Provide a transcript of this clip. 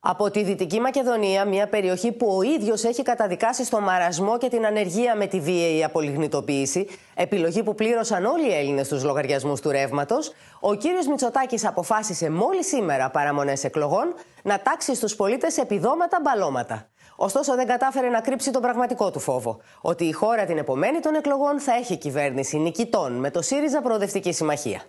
Από τη Δυτική Μακεδονία, μια περιοχή που ο ίδιος έχει καταδικάσει στο μαρασμό και την ανεργία με τη βίαιη απολιγνητοποίηση, επιλογή που πλήρωσαν όλοι οι Έλληνες στους λογαριασμούς του ρεύματος, ο κύριος Μητσοτάκης αποφάσισε μόλις σήμερα παραμονές εκλογών να τάξει στους πολίτες επιδόματα μπαλώματα. Ωστόσο, δεν κατάφερε να κρύψει τον πραγματικό του φόβο: ότι η χώρα την επομένη των εκλογών θα έχει κυβέρνηση νικητών με το ΣΥΡΙΖΑ Προοδευτική Συμμαχία.